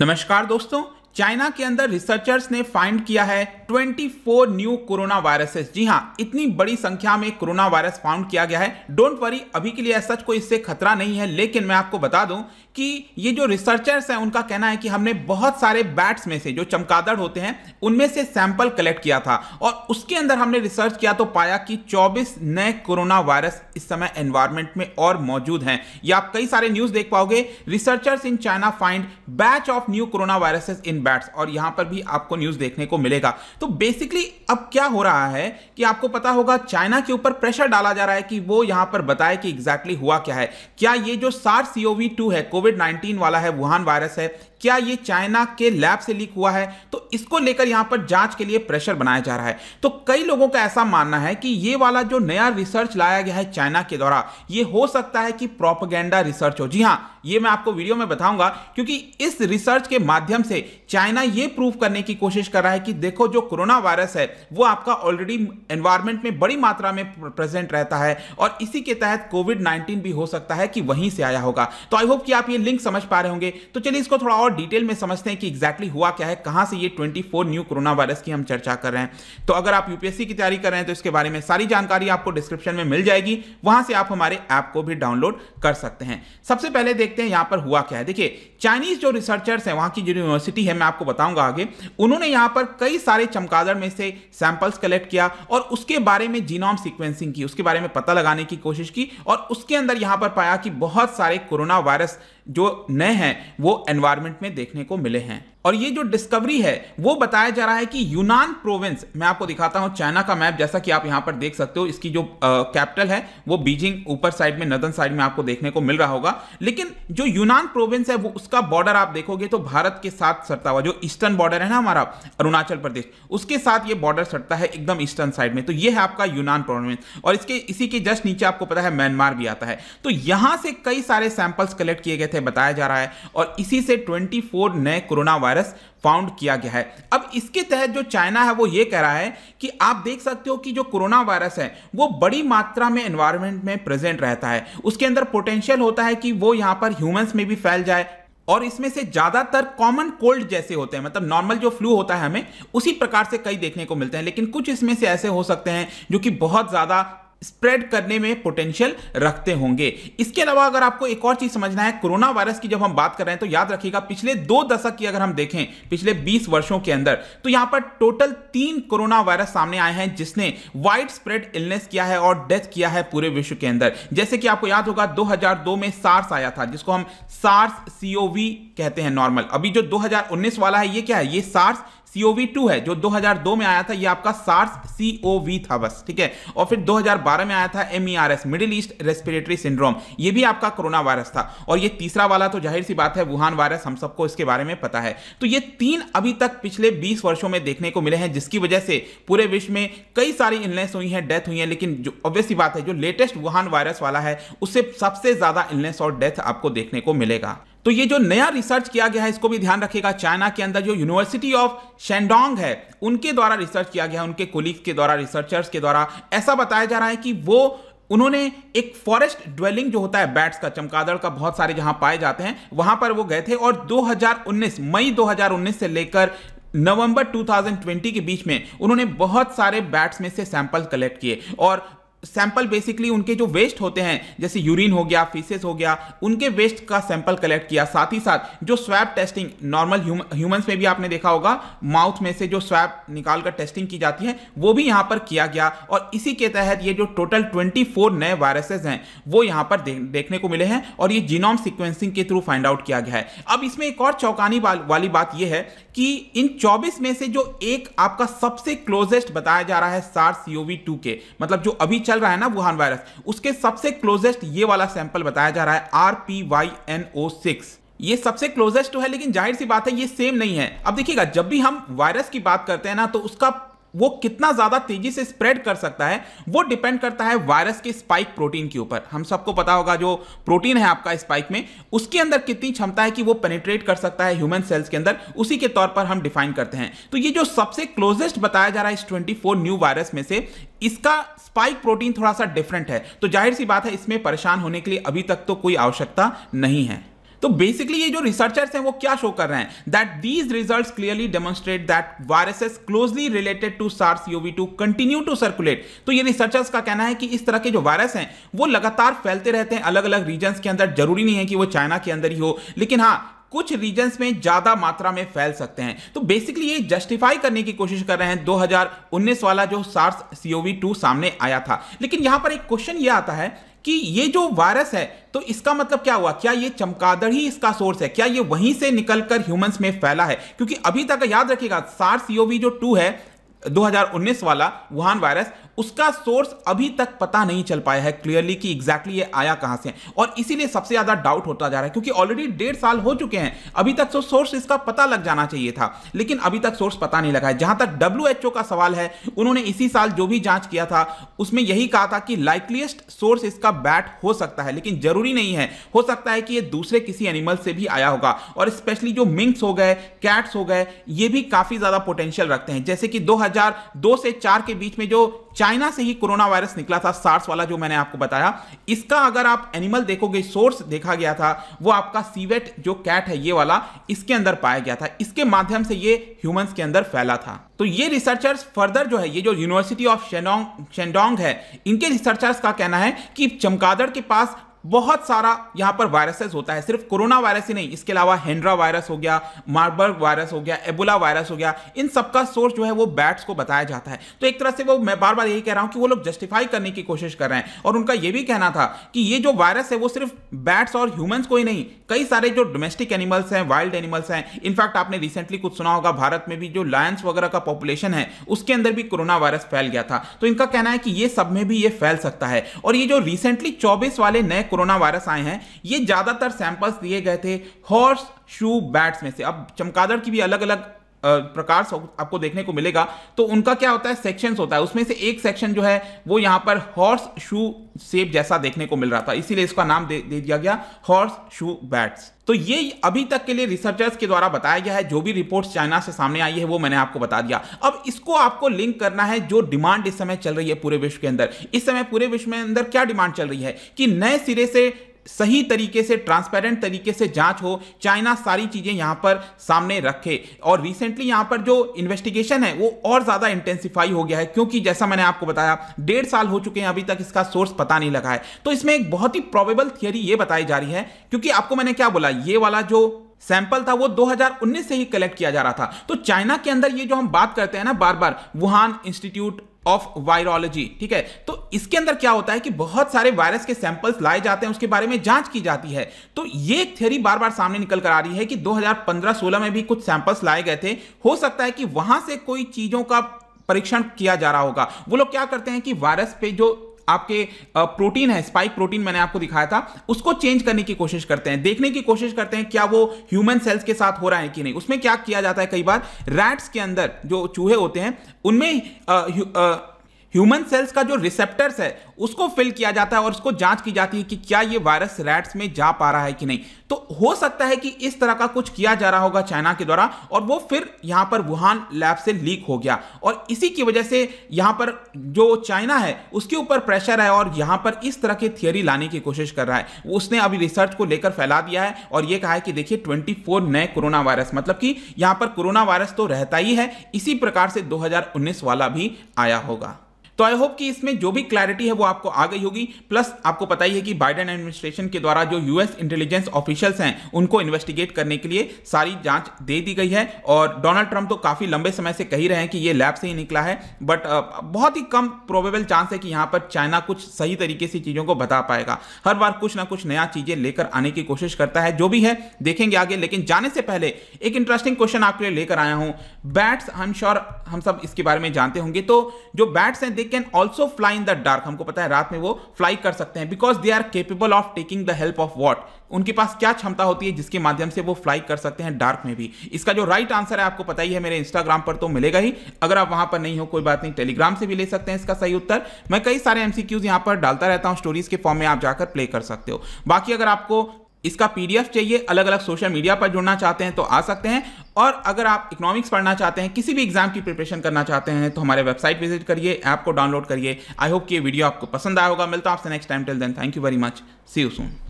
नमस्कार दोस्तों चाइना के अंदर रिसर्चर्स ने फाइंड किया है 24 न्यू कोरोना वायरसेस जी हाँ इतनी बड़ी संख्या में कोरोना वायरस फाउंड किया गया है डोंट वरी अभी के लिए सच कोई इससे खतरा नहीं है लेकिन मैं आपको बता दूं कि ये जो रिसर्चर्स हैं उनका कहना है कि हमने बहुत सारे बैट्स में से जो चमकादड़ होते हैं उनमें से सैंपल कलेक्ट किया था और उसके अंदर हमने रिसर्च किया तो पाया कि चौबीस नए कोरोना वायरस इस समय एनवायरमेंट में और मौजूद हैं या आप कई सारे न्यूज देख पाओगे researchers in China find batch of new corona viruses in bats और यहां पर भी आपको न्यूज़ देखने को मिलेगा तो बेसिकली अब क्या हो रहा है कि आपको पता होगा चाइना के ऊपर प्रेशर डाला जा रहा है कि वो यहां पर बताए कि एग्जैक्टली exactly हुआ क्या है क्या ये जो सार सीओवी टू है कोविड नाइनटीन वाला है वुहान वायरस है क्या ये चाइना के लैब से लीक हुआ है तो इसको लेकर यहां पर जांच के लिए प्रेशर बनाया जा रहा है तो कई लोगों का ऐसा मानना है कि ये वाला जो नया रिसर्च लाया गया है चाइना के द्वारा ये हो सकता है कि प्रोपगेंडा रिसर्च हो जी हाँ ये मैं आपको वीडियो में बताऊंगा क्योंकि इस रिसर्च के माध्यम से चाइना ये प्रूव करने की कोशिश कर रहा है कि देखो जो कोरोना वायरस है वो आपका ऑलरेडी एनवायरमेंट में बड़ी मात्रा में प्रेजेंट रहता है और इसी के तहत कोविड 19 भी हो सकता है कि वहीं से आया होगा तो आई होप कि आप ये लिंक समझ पा रहे होंगे तो चलिए इसको थोड़ा और और डिटेल में समझते हैं कि एग्जैक्टली हुआ क्या है कहां से ये 24 न्यू कोरोना वायरस की हम चर्चा कर रहे हैं तो अगर आप यूपीएससी की तैयारी कर रहे हैं तो इसके बारे में सारी जानकारी आपको डिस्क्रिप्शन में मिल जाएगी वहां से आप हमारे ऐप को भी डाउनलोड कर सकते हैं सबसे पहले देखते हैं यहां पर हुआ क्या है देखिए चाइनीज जो रिसर्चर्स हैं वहां की जो यूनिवर्सिटी है मैं आपको बताऊंगा आगे उन्होंने यहां पर कई सारे चमकादड़ में से सैंपल्स कलेक्ट किया और उसके बारे में जीनोम सिक्वेंसिंग की उसके बारे में पता लगाने की कोशिश की और उसके अंदर यहां पर पाया कि बहुत सारे कोरोना वायरस जो नए हैं वो एनवायरनमेंट में देखने को मिले हैं और ये जो डिस्कवरी है वो बताया जा रहा है कि यूनान प्रोविंस मैं आपको दिखाता हूं चाइना का मैप जैसा कि आप यहां पर देख सकते हो इसकी जो कैपिटल है वो बीजिंग ऊपर साइड में नदन साइड में आपको देखने को मिल रहा होगा लेकिन जो यूनान प्रोविंस है वो उसका बॉर्डर आप देखोगे तो भारत के साथ सरता हुआ जो ईस्टर्न बॉर्डर है ना हमारा अरुणाचल प्रदेश उसके साथ ये बॉर्डर सटता है एकदम ईस्टर्न साइड में तो ये है आपका यूनान प्रोविंस और इसके इसी के जस्ट नीचे आपको पता है म्यांमार भी आता है तो यहां से कई सारे सैंपल्स कलेक्ट किए गए थे बताया जा रहा है और इसी से ट्वेंटी नए कोरोना वायरस वायरस फाउंड किया गया है अब इसके तहत जो चाइना है वो ये कह रहा है कि आप देख सकते हो कि जो कोरोना वायरस है वो बड़ी मात्रा में एनवायरमेंट में प्रेजेंट रहता है उसके अंदर पोटेंशियल होता है कि वो यहाँ पर ह्यूमंस में भी फैल जाए और इसमें से ज़्यादातर कॉमन कोल्ड जैसे होते हैं मतलब नॉर्मल जो फ्लू होता है हमें उसी प्रकार से कई देखने को मिलते हैं लेकिन कुछ इसमें से ऐसे हो सकते हैं जो कि बहुत ज़्यादा स्प्रेड करने में पोटेंशियल रखते होंगे इसके अलावा अगर आपको एक और चीज समझना है कोरोना वायरस की जब हम बात कर रहे हैं तो याद रखिएगा पिछले दो दशक की अगर हम देखें पिछले 20 वर्षों के अंदर तो यहां पर टोटल तीन कोरोना वायरस सामने आए हैं जिसने वाइड स्प्रेड इलनेस किया है और डेथ किया है पूरे विश्व के अंदर जैसे कि आपको याद होगा दो में सार्स आया था जिसको हम सार्स सीओवी कहते हैं नॉर्मल अभी जो दो वाला है ये क्या है ये सार्स सीओवी टू है जो 2002 में आया था ये आपका सार्स सीओवी था बस ठीक है और फिर 2012 में आया था MERS middle east respiratory syndrome ये भी आपका कोरोना वायरस था और ये तीसरा वाला तो जाहिर सी बात है वुहान वायरस हम सबको इसके बारे में पता है तो ये तीन अभी तक पिछले बीस वर्षों में देखने को मिले हैं जिसकी वजह से पूरे विश्व में कई सारी इलनेस हुई है डेथ हुई है लेकिन जो ऑब्वियस बात है जो लेटेस्ट वुहान वायरस वाला है उससे सबसे ज्यादा इलनेस और डेथ आपको देखने को मिलेगा तो ये जो नया रिसर्च किया गया है इसको भी ध्यान रखिएगा चाइना के अंदर जो यूनिवर्सिटी ऑफ शेंडोंग है उनके द्वारा रिसर्च किया गया है उनके कोलिग्स के द्वारा रिसर्चर्स के द्वारा ऐसा बताया जा रहा है कि वो उन्होंने एक फॉरेस्ट ड्वेलिंग जो होता है बैट्स का चमकादड़ का बहुत सारे जहां पाए जाते हैं वहां पर वो गए थे और 2019 मई 2019 से लेकर नवंबर 2020 के बीच में उन्होंने बहुत सारे बैट्स में से सैंपल कलेक्ट किए और सैंपल बेसिकली उनके जो वेस्ट होते हैं जैसे यूरिन हो गया फीसेस हो गया उनके वेस्ट का सैंपल कलेक्ट किया साथ ही साथ जो स्वैब टेस्टिंग नॉर्मल ह्यूमंस में भी आपने देखा होगा माउथ में से जो स्वैब निकाल कर टेस्टिंग की जाती है वो भी यहाँ पर किया गया और इसी के तहत ये जो टोटल 24 नए वायरसेस हैं वो यहाँ पर दे, देखने को मिले हैं और ये जीनोम सिक्वेंसिंग के थ्रू फाइंड आउट किया गया है अब इसमें एक और चौकानी वाली बात यह है कि इन चौबीस में से जो एक आपका सबसे क्लोजेस्ट बताया जा रहा है सार यूवी के मतलब जो अभी चल रहा है ना वुहान वायरस उसके सबसे क्लोजेस्ट ये वाला सैंपल बताया जा रहा है R P Y N O six ये सबसे क्लोजेस्ट तो है लेकिन जाहिर सी बात है ये सेम नहीं है अब देखिएगा जब भी हम वायरस की बात करते हैं ना तो उसका वो कितना ज़्यादा तेजी से स्प्रेड कर सकता है वो डिपेंड करता है वायरस के स्पाइक प्रोटीन के ऊपर हम सबको पता होगा जो प्रोटीन है आपका स्पाइक में उसके अंदर कितनी क्षमता है कि वो पेनिट्रेट कर सकता है ह्यूमन सेल्स के अंदर उसी के तौर पर हम डिफाइन करते हैं तो ये जो सबसे क्लोजेस्ट बताया जा रहा है इस ट्वेंटी न्यू वायरस में से इसका स्पाइक प्रोटीन थोड़ा सा डिफरेंट है तो जाहिर सी बात है इसमें परेशान होने के लिए अभी तक तो कोई आवश्यकता नहीं है तो बेसिकली ये जो रिसर्चर्स हैं वो क्या शो कर रहे हैं that these result clearly demonstrate that viruses closely related to SARS UV two continue to circulate तो ये रिसर्चर्स का कहना है कि इस तरह के जो वायरस हैं वो लगातार फैलते रहते हैं अलग अलग रीजन के अंदर जरूरी नहीं है कि वो चाइना के अंदर ही हो लेकिन हाँ कुछ रीजन में ज्यादा मात्रा में फैल सकते हैं तो बेसिकली ये जस्टिफाई करने की कोशिश कर रहे हैं 2019 वाला जो सार्स सीओवी टू सामने आया था लेकिन यहां पर एक क्वेश्चन ये आता है कि ये जो वायरस है तो इसका मतलब क्या हुआ क्या ये चमकादड़ ही इसका सोर्स है क्या ये वहीं से निकलकर ह्यूमंस में फैला है क्योंकि अभी तक याद रखिएगा सार्स सीओवी जो टू है 2019 वाला वुहान वायरस उसका सोर्स अभी तक पता नहीं चल पाया है क्लियरली कि एग्जैक्टली exactly ये आया कहां से और इसीलिए सबसे ज्यादा डाउट होता जा रहा है क्योंकि ऑलरेडी डेढ़ साल हो चुके हैं अभी तक तो सोर्स इसका पता लग जाना चाहिए था लेकिन अभी तक सोर्स पता नहीं लगा है जहां तक डब्ल्यू का सवाल है उन्होंने इसी साल जो भी जांच किया था उसमें यही कहा था कि लाइकलीस्ट सोर्स इसका बैट हो सकता है लेकिन जरूरी नहीं है हो सकता है कि ये दूसरे किसी एनिमल से भी आया होगा और स्पेशली जो मिंग्स हो गए कैट्स हो गए ये भी काफी ज्यादा पोटेंशियल रखते हैं जैसे कि दो 2002 से 4 के बीच में जो चाइना से ही कोरोना वायरस निकला था सार्स वाला जो मैंने आपको बताया इसका अगर आप एनिमल देखोगे सोर्स देखा गया था वो आपका सीवेट जो कैट है ये वाला इसके अंदर पाया गया था इसके माध्यम से ये ह्यूमंस के अंदर फैला था तो ये रिसर्चर्स फर्दर जो है ये जो यूनिवर्सिटी ऑफ शेनोंग शेंडोंग है इनके रिसर्चर्स का कहना है कि चमकादड़ के पास बहुत सारा यहां पर वायरसेस होता है सिर्फ कोरोना वायरस ही नहीं इसके अलावा हेंड्रा वायरस हो गया मार्बर्ग वायरस हो गया एबोला वायरस हो गया इन सबका सोर्स जो है वो बैट्स को बताया जाता है तो एक तरह से वो मैं बार बार यही कह रहा हूं कि वो लोग जस्टिफाई करने की कोशिश कर रहे हैं और उनका यह भी कहना था कि ये जो वायरस है वो सिर्फ बैट्स और ह्यूमन्स को ही नहीं कई सारे जो डोमेस्टिक एनिमल्स हैं वाइल्ड एनिमल्स हैं इनफैक्ट आपने रिसेंटली कुछ सुना होगा भारत में भी जो लायंस वगैरह का पॉपुलेशन है उसके अंदर भी कोरोना वायरस फैल गया था तो इनका कहना है कि ये सब में भी ये फैल सकता है और ये जो रिसेंटली चौबीस वाले नए कोरोना वायरस आए हैं ये ज़्यादातर सैंपल्स दिए गए थे हॉर्स शू बैट्स में से अब चमकादड़ की भी अलग अलग प्रकार आपको देखने को मिलेगा तो उनका क्या होता है सेक्शंस होता है उसमें से एक सेक्शन जो है वो यहाँ पर हॉर्स शू सेप जैसा देखने को मिल रहा था इसीलिए इसका नाम दे, दे दिया गया हॉर्स शू बैट्स तो ये अभी तक के लिए रिसर्चर्स के द्वारा बताया गया है जो भी रिपोर्ट्स चाइना से सामने आई है वो मैंने आपको बता दिया अब इसको आपको लिंक करना है जो डिमांड इस समय चल रही है पूरे विश्व के अंदर इस समय पूरे विश्व में अंदर क्या डिमांड चल रही है कि नए सिरे से सही तरीके से ट्रांसपेरेंट तरीके से जांच हो चाइना सारी चीज़ें यहाँ पर सामने रखे और रिसेंटली यहाँ पर जो इन्वेस्टिगेशन है वो और ज़्यादा इंटेंसिफाई हो गया है क्योंकि जैसा मैंने आपको बताया डेढ़ साल हो चुके हैं अभी तक इसका सोर्स पता नहीं लगा है तो इसमें एक बहुत ही प्रॉबेबल थियरी ये बताई जा रही है क्योंकि आपको मैंने क्या बोला ये वाला जो सैंपल था वो 2019 से ही कलेक्ट किया जा रहा था तो चाइना के अंदर ये जो हम बात करते हैं ना बार बार वुहान इंस्टीट्यूट ऑफ वायरोलॉजी ठीक है तो इसके अंदर क्या होता है कि बहुत सारे वायरस के सैंपल्स लाए जाते हैं उसके बारे में जांच की जाती है तो ये थ्योरी बार बार सामने निकल कर आ रही है कि 2015-16 में भी कुछ सैंपल्स लाए गए थे हो सकता है कि वहां से कोई चीजों का परीक्षण किया जा रहा होगा वो लोग क्या करते हैं कि वायरस पे जो आपके प्रोटीन है स्पाइक प्रोटीन मैंने आपको दिखाया था उसको चेंज करने की कोशिश करते हैं देखने की कोशिश करते हैं क्या वो ह्यूमन सेल्स के साथ हो रहा है कि नहीं उसमें क्या किया जाता है कई बार रैट्स के अंदर जो चूहे होते हैं उनमें ह्यूमन सेल्स का जो रिसेप्टर्स है उसको फिल किया जाता है और उसको जांच की जाती है कि क्या ये वायरस रैट्स में जा पा रहा है कि नहीं तो हो सकता है कि इस तरह का कुछ किया जा रहा होगा चाइना के द्वारा और वो फिर यहाँ पर वुहान लैब से लीक हो गया और इसी की वजह से यहाँ पर जो चाइना है उसके ऊपर प्रेशर है और यहाँ पर इस तरह की थियोरी लाने की कोशिश कर रहा है उसने अभी रिसर्च को लेकर फैला दिया है और ये कहा है कि देखिए ट्वेंटी नए कोरोना वायरस मतलब कि यहाँ पर कोरोना वायरस तो रहता ही है इसी प्रकार से दो वाला भी आया होगा तो आई होप कि इसमें जो भी क्लैरिटी है वो आपको आ गई होगी प्लस आपको पता ही है कि बाइडन एडमिनिस्ट्रेशन के द्वारा जो यूएस इंटेलिजेंस ऑफिशियल्स हैं उनको इन्वेस्टिगेट करने के लिए सारी जांच दे दी गई है और डोनाल्ड ट्रंप तो काफ़ी लंबे समय से कही रहे हैं कि ये लैब से ही निकला है बट बहुत ही कम प्रोबेबल चांस है कि यहां पर चाइना कुछ सही तरीके से चीज़ों को बता पाएगा हर बार कुछ ना कुछ नया चीज़ें लेकर आने की कोशिश करता है जो भी है देखेंगे आगे लेकिन जाने से पहले एक इंटरेस्टिंग क्वेश्चन आपके लिए लेकर आया हूं बैट्स आई एम श्योर हम सब इसके बारे में जानते होंगे तो जो बैट्स हैं can also fly in the dark हमको पता है रात में वो फ्लाई कर सकते हैं because they are capable of taking the help of what उनके पास क्या क्षमता होती है जिसके माध्यम से वो फ्लाई कर सकते हैं डार्क में भी इसका जो राइट right आंसर है आपको पता ही है मेरे इंस्टाग्राम पर तो मिलेगा ही अगर आप वहां पर नहीं हो कोई बात नहीं टेलीग्राम से भी ले सकते हैं इसका सही उत्तर मैं कई सारे एमसीक्यूज यहां पर डालता रहता हूं स्टोरीज के फॉर्म में आप जाकर प्ले कर सकते हो बाकी अगर आपको इसका पीडीएफ चाहिए अलग अलग सोशल मीडिया पर जुड़ना चाहते हैं तो आ सकते हैं और अगर आप इकोनॉमिक्स पढ़ना चाहते हैं किसी भी एग्जाम की प्रिपरेशन करना चाहते हैं तो हमारे वेबसाइट विजिट करिए ऐप को डाउनलोड करिए आई होप कि ये वीडियो आपको पसंद आया होगा मिलता आपसे next time till then thank you very much see you soon